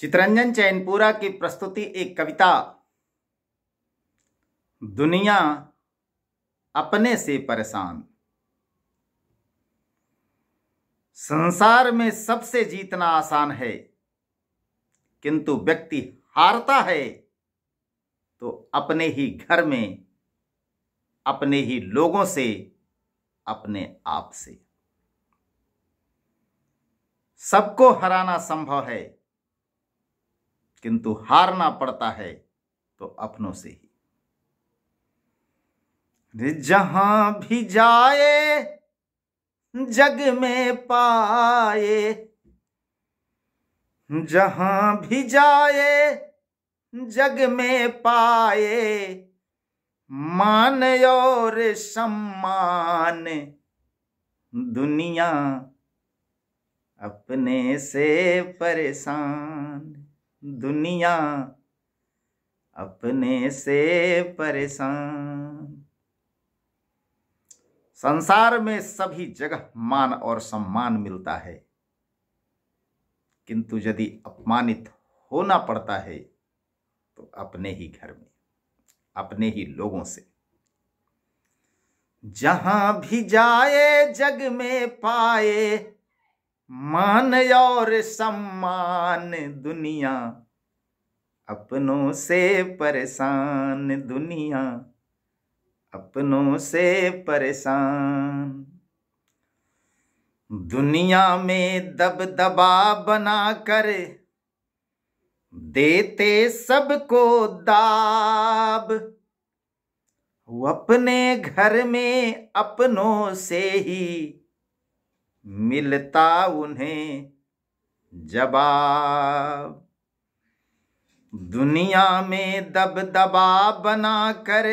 चितरंजन चैनपुरा की प्रस्तुति एक कविता दुनिया अपने से परेशान संसार में सबसे जीतना आसान है किंतु व्यक्ति हारता है तो अपने ही घर में अपने ही लोगों से अपने आप से सबको हराना संभव है किंतु हारना पड़ता है तो अपनों से ही जहां भी जाए जग में पाए जहां भी जाए जग में पाए मान और सम्मान दुनिया अपने से परेशान दुनिया अपने से परेशान संसार में सभी जगह मान और सम्मान मिलता है किंतु यदि अपमानित होना पड़ता है तो अपने ही घर में अपने ही लोगों से जहां भी जाए जग में पाए मान और सम्मान दुनिया अपनों से परेशान दुनिया अपनों से परेशान दुनिया में दब दबा बना कर देते सबको दाब वो अपने घर में अपनों से ही मिलता उन्हें जवाब दुनिया में दब दबा बना कर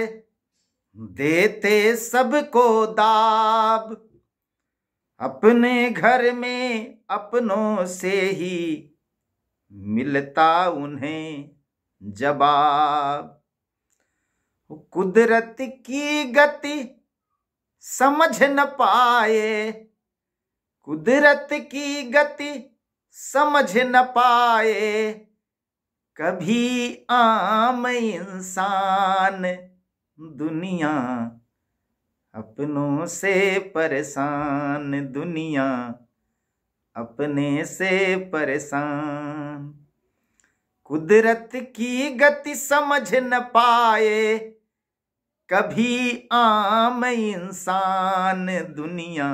देते सबको दाब अपने घर में अपनों से ही मिलता उन्हें जवाब कुदरत की गति समझ न पाए कुदरत की गति समझ न पाए कभी आम इंसान दुनिया अपनों से परेशान दुनिया अपने से परेशान कुदरत की गति समझ न पाए कभी आम इंसान दुनिया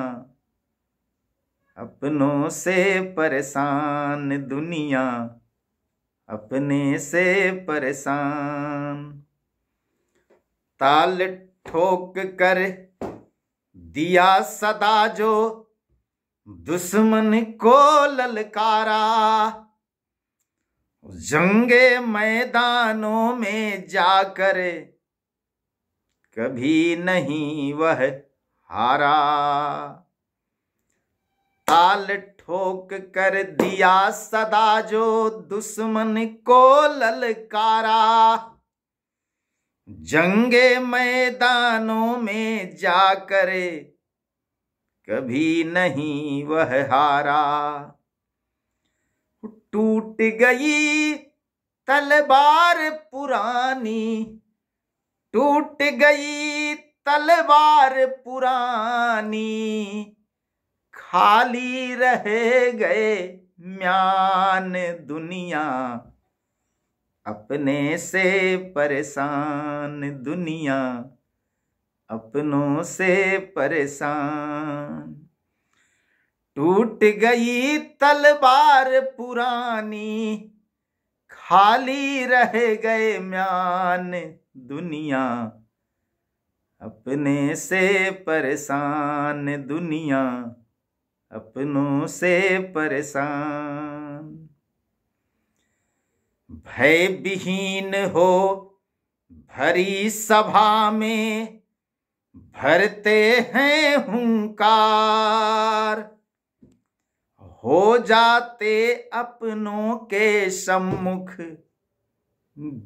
अपनों से परेशान दुनिया अपने से परेशान ताल ठोक कर दिया सदा जो दुश्मन को ललकारा जंगे मैदानों में जाकर कभी नहीं वह हारा ताल ठोक कर दिया सदा जो दुश्मन को ललकारा जंगे मैदानों में जाकर कभी नहीं वह हारा टूट गई तलवार पुरानी टूट गई तलवार पुरानी खाली रह गए म्यान दुनिया अपने से परेशान दुनिया अपनों से परेशान टूट गई तलवार पुरानी खाली रह गए म्यान दुनिया अपने से परेशान दुनिया अपनों से परेशान भय विहीन हो भरी सभा में भरते हैं हुंकार हो जाते अपनों के सम्मुख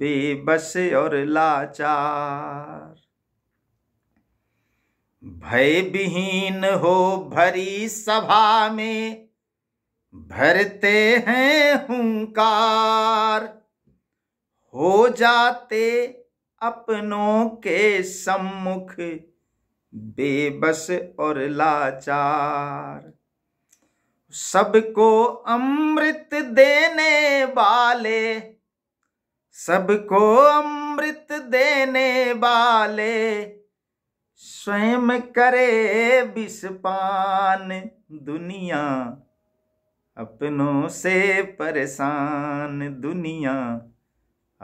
बेबस और लाचार भय विहीन हो भरी सभा में भरते हैं हुंकार हो जाते अपनों के सम्मुख बेबस और लाचार सबको अमृत देने वाले सबको अमृत देने वाले स्वयं करे विषपान दुनिया अपनों से परेशान दुनिया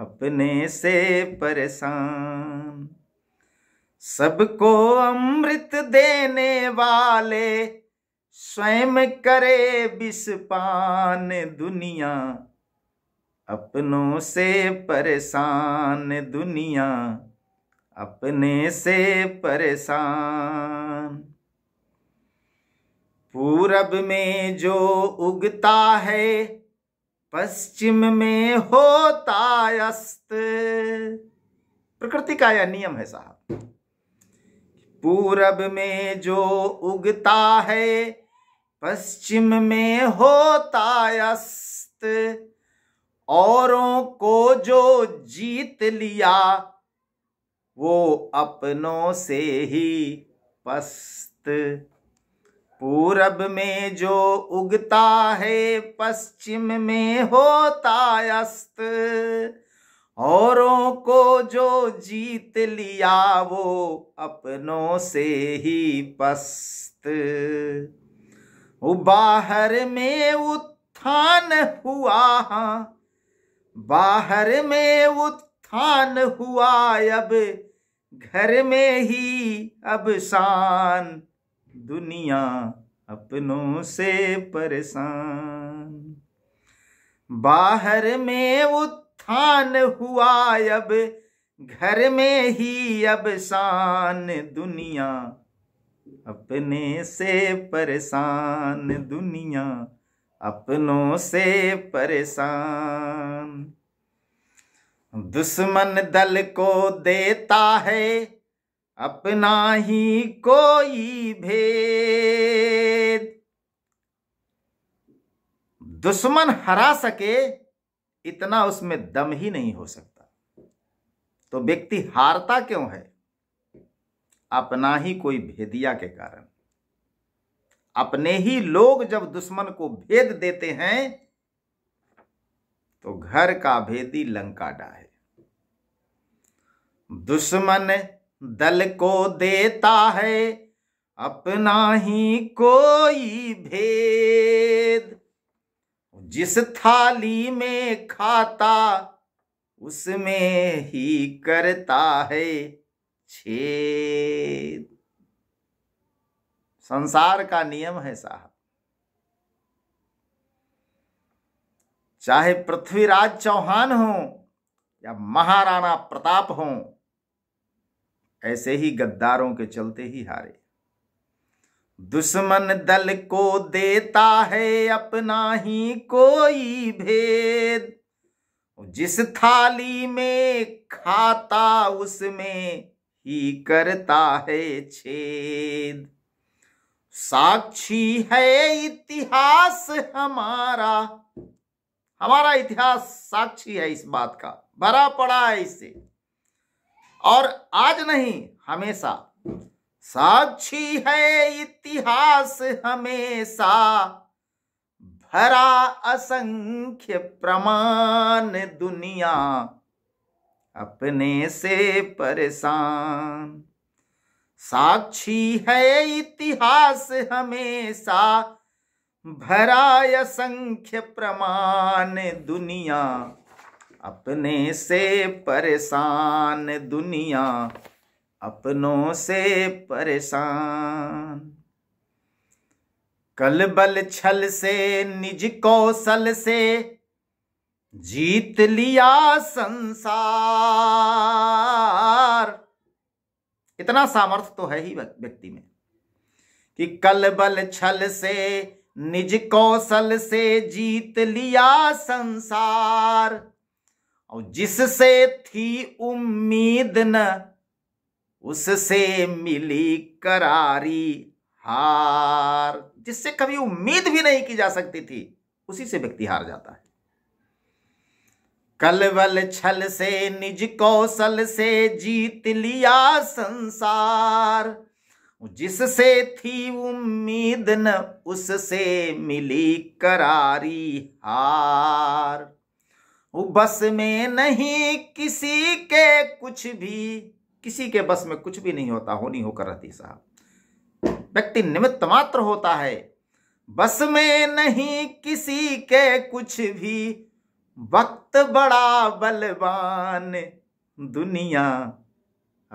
अपने से परेशान सबको अमृत देने वाले स्वयं करे विषपान दुनिया अपनों से परेशान दुनिया अपने से परेशान पूरब में जो उगता है पश्चिम में होता अस्त प्रकृति का यह नियम है साहब पूरब में जो उगता है पश्चिम में होता अस्त औरों को जो जीत लिया वो अपनों से ही पस्त पूरब में जो उगता है पश्चिम में होता अस्त औरों को जो जीत लिया वो अपनों से ही पस्त बाहर में उत्थान हुआ हाँ। बाहर में उत्थान स्थान हुआ अब घर में ही अब शान दुनिया अपनों से परेशान बाहर में उत्थान हुआ अब घर में ही अब शान दुनिया अपने से परेशान दुनिया अपनों से परेशान दुश्मन दल को देता है अपना ही कोई भेद दुश्मन हरा सके इतना उसमें दम ही नहीं हो सकता तो व्यक्ति हारता क्यों है अपना ही कोई भेदिया के कारण अपने ही लोग जब दुश्मन को भेद देते हैं तो घर का भेदी लंका डाहे दुश्मन दल को देता है अपना ही कोई भेद जिस थाली में खाता उसमें ही करता है छेद संसार का नियम है साहब चाहे पृथ्वीराज चौहान हो या महाराणा प्रताप हो ऐसे ही गद्दारों के चलते ही हारे दुश्मन दल को देता है अपना ही कोई भेद जिस थाली में खाता उसमें ही करता है छेद साक्षी है इतिहास हमारा हमारा इतिहास साक्षी है इस बात का भरा पड़ा है इससे और आज नहीं हमेशा साक्षी है इतिहास हमेशा भरा असंख्य प्रमाण दुनिया अपने से परेशान साक्षी है इतिहास हमेशा भराय संख्य प्रमाण दुनिया अपने से परेशान दुनिया अपनों से परेशान कल बल छल से निज कौशल से जीत लिया संसार इतना सामर्थ्य तो है ही व्यक्ति में कि कल बल छल से निज कौशल से जीत लिया संसार और जिससे थी उम्मीद न उससे मिली करारी हार जिससे कभी उम्मीद भी नहीं की जा सकती थी उसी से व्यक्ति हार जाता है कलवल छल से निज कौशल से जीत लिया संसार जिससे थी उम्मीद न उससे मिली करारी हार बस में नहीं किसी के कुछ भी किसी के बस में कुछ भी नहीं होता होनी होकर रहती साहब व्यक्ति निमित्त मात्र होता है बस में नहीं किसी के कुछ भी वक्त बड़ा बलवान दुनिया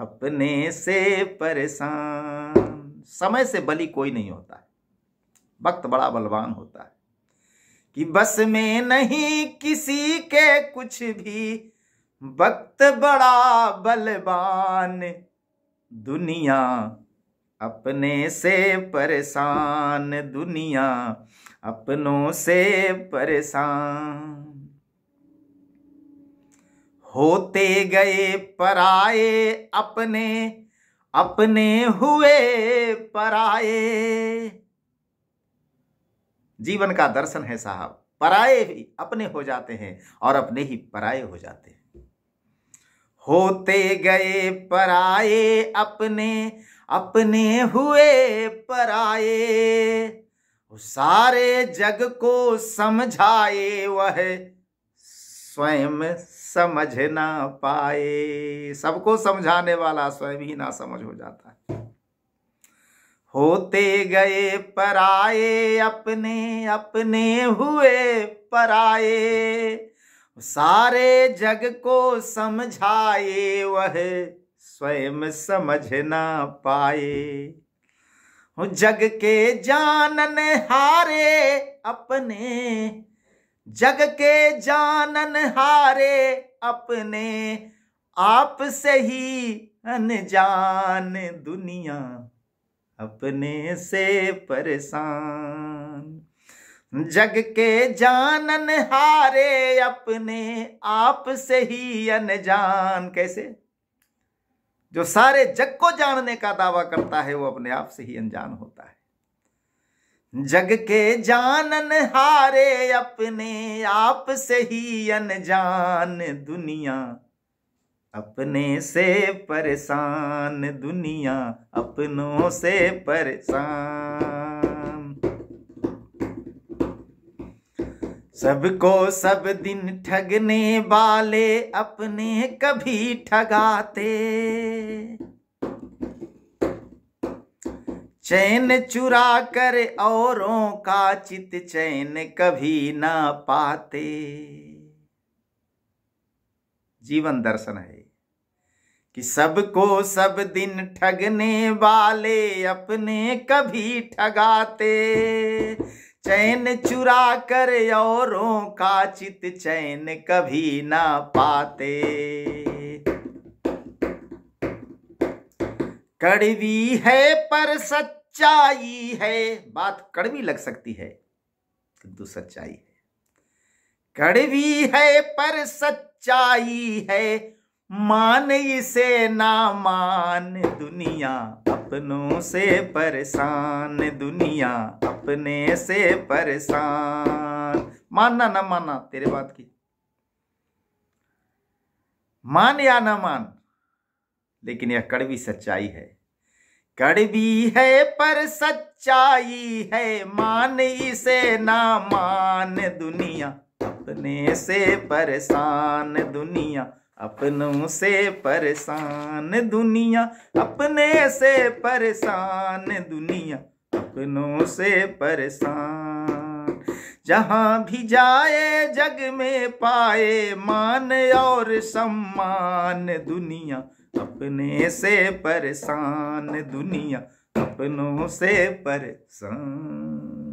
अपने से परेशान समय से बली कोई नहीं होता है वक्त बड़ा बलवान होता है कि बस में नहीं किसी के कुछ भी वक्त बड़ा बलवान दुनिया अपने से परेशान दुनिया अपनों से परेशान होते गए पराए अपने अपने हुए पराए जीवन का दर्शन है साहब पराए ही अपने हो जाते हैं और अपने ही पराए हो जाते हैं होते गए पराए अपने अपने हुए पराए सारे जग को समझाए वह स्वयं समझ ना पाए सबको समझाने वाला स्वयं ही ना समझ हो जाता है होते गए पराए अपने अपने हुए पराए सारे जग को समझाए वह स्वयं समझ ना पाए जग के जानन हारे अपने जग के जानन हारे अपने आप से ही अनजान दुनिया अपने से परेशान जग के जानन हारे अपने आप से ही अनजान कैसे जो सारे जग को जानने का दावा करता है वो अपने आप से ही अनजान होता है जग के जानन हारे अपने आप से ही अनजान दुनिया अपने से परेशान दुनिया अपनों से परेशान सबको सब दिन ठगने वाले अपने कभी ठगाते चैन चुरा कर औरों का चित चैन कभी ना पाते जीवन दर्शन है कि सबको सब दिन ठगने वाले अपने कभी ठगाते चैन चुरा कर औरों का चित चैन कभी ना पाते कड़वी है पर सच सच्चाई है बात कड़वी लग सकती है किंतु सच्चाई है कड़वी है पर सच्चाई है मान इसे ना मान दुनिया अपनों से परेशान दुनिया अपने से परेशान मानना ना माना तेरे बात की मान या ना मान लेकिन यह कड़वी सच्चाई है कड़वी है पर सच्चाई है मान इसे ना मान दुनिया अपने से परेशान दुनिया अपनों से परेशान दुनिया अपने से परेशान दुनिया अपनों से परेशान जहाँ भी जाए जग में पाए मान और सम्मान दुनिया अपने से परेशान दुनिया अपनों से परेशान